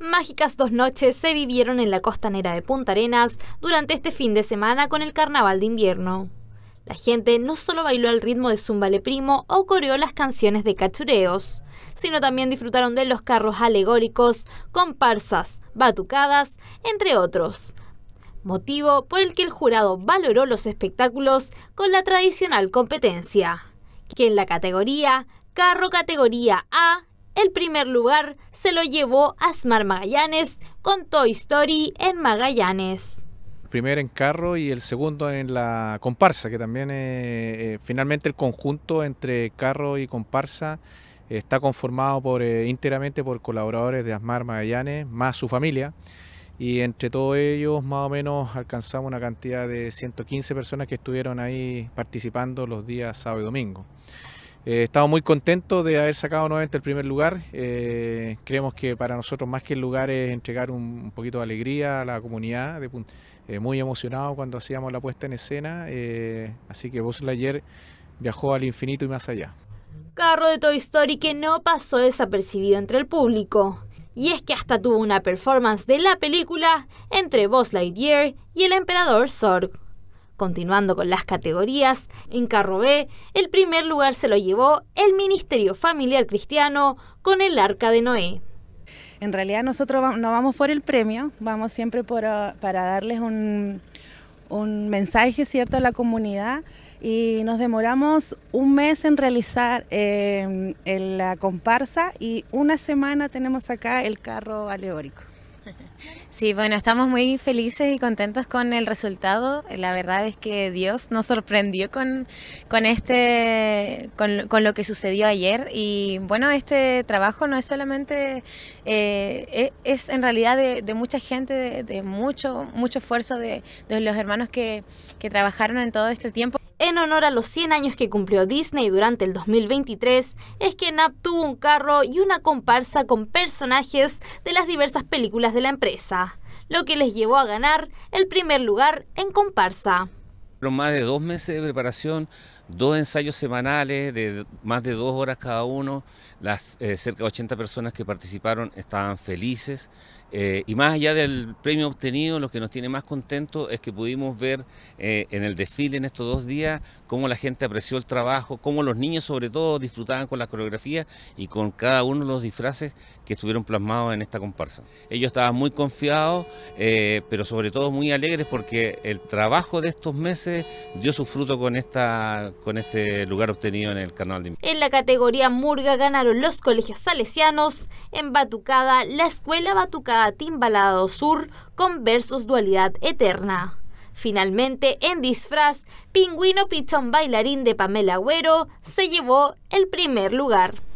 Mágicas dos noches se vivieron en la costanera de Punta Arenas durante este fin de semana con el carnaval de invierno. La gente no solo bailó al ritmo de Zumbale Primo o coreó las canciones de cachureos, sino también disfrutaron de los carros alegóricos, comparsas, batucadas, entre otros. Motivo por el que el jurado valoró los espectáculos con la tradicional competencia, que en la categoría Carro categoría A el primer lugar se lo llevó Asmar Magallanes con Toy Story en Magallanes. El en carro y el segundo en la comparsa, que también eh, eh, finalmente el conjunto entre carro y comparsa eh, está conformado por, íntegramente por colaboradores de Asmar Magallanes, más su familia. Y entre todos ellos, más o menos, alcanzamos una cantidad de 115 personas que estuvieron ahí participando los días sábado y domingo. Eh, estamos muy contentos de haber sacado nuevamente el primer lugar. Eh, creemos que para nosotros más que el lugar es entregar un, poquito de alegría a la comunidad. Eh, muy emocionado cuando hacíamos la puesta en escena. así que Buzz Lightyear viajó al infinito y más allá. Carro de Toy Story que no pasó desapercibido entre el público. Y es que hasta tuvo una performance de la película entre Buzz Lightyear y el emperador Zorg. Continuando con las categorías, en Carro B, el primer lugar se lo llevó el Ministerio Familiar Cristiano con el Arca de Noé. En realidad nosotros no vamos por el premio, vamos siempre ah, para darles un, mensaje cierto a la comunidad y nos demoramos un mes en realizar em, la comparsa y una semana tenemos acá el carro alegórico. Sí, bueno, estamos muy felices y contentos con el resultado. La verdad es que Dios nos sorprendió con, con este, con, lo que sucedió ayer. Y bueno, este trabajo no es solamente, eh, e-, es, en realidad de, mucha gente, de, mucho, mucho esfuerzo de, los hermanos que, que trabajaron en todo este tiempo. En honor a los 100 años que cumplió Disney durante el 2023, es que Nap tuvo un carro y una comparsa con personajes de las diversas películas de la empresa lo que les llevó a ganar el primer lugar en comparsa más de dos meses de preparación, dos ensayos semanales de más de dos horas cada uno. Las eh, cerca de 80 personas que participaron estaban felices. Eh, y más allá del premio obtenido, lo que nos tiene más contentos es que pudimos ver eh, en el desfile en estos dos días cómo la gente apreció el trabajo, cómo los niños sobre todo disfrutaban con la coreografía y con cada uno de los disfraces que estuvieron plasmados en esta comparsa. Ellos estaban muy confiados, pero sobre todo muy alegres porque el trabajo de estos meses dio su fruto con, este lugar obtenido en el carnaval de En la categoría Murga ganaron los colegios salesianos, en Batucada la escuela Batucada Timbalado Sur con versos Dualidad Eterna. Finalmente, en disfraz, Pingüino Pichón Bailarín de Pamela Agüero se llevó el primer lugar.